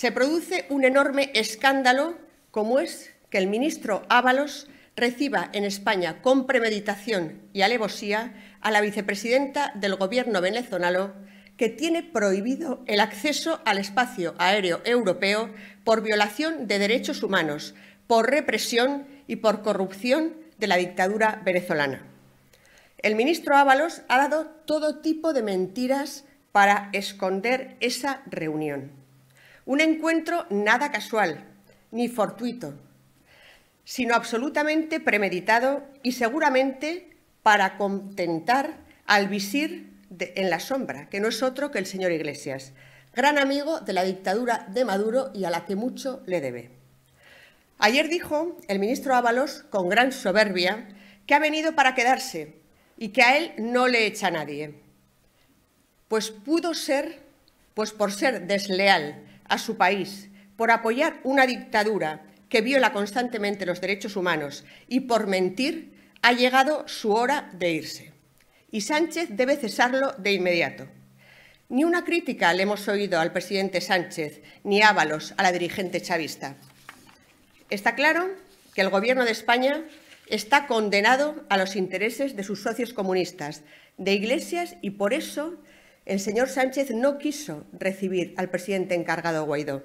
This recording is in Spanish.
se produce un enorme escándalo como es que el ministro Ábalos reciba en España con premeditación y alevosía a la vicepresidenta del gobierno venezolano que tiene prohibido el acceso al espacio aéreo europeo por violación de derechos humanos, por represión y por corrupción de la dictadura venezolana. El ministro Ábalos ha dado todo tipo de mentiras para esconder esa reunión. Un encuentro nada casual, ni fortuito, sino absolutamente premeditado y seguramente para contentar al visir en la sombra, que no es otro que el señor Iglesias, gran amigo de la dictadura de Maduro y a la que mucho le debe. Ayer dijo el ministro Ábalos, con gran soberbia, que ha venido para quedarse y que a él no le echa nadie. Pues pudo ser, pues por ser desleal a su país por apoyar una dictadura que viola constantemente los derechos humanos y por mentir, ha llegado su hora de irse. Y Sánchez debe cesarlo de inmediato. Ni una crítica le hemos oído al presidente Sánchez ni Ábalos a la dirigente chavista. Está claro que el Gobierno de España está condenado a los intereses de sus socios comunistas, de Iglesias, y por eso el señor Sánchez no quiso recibir al presidente encargado Guaidó.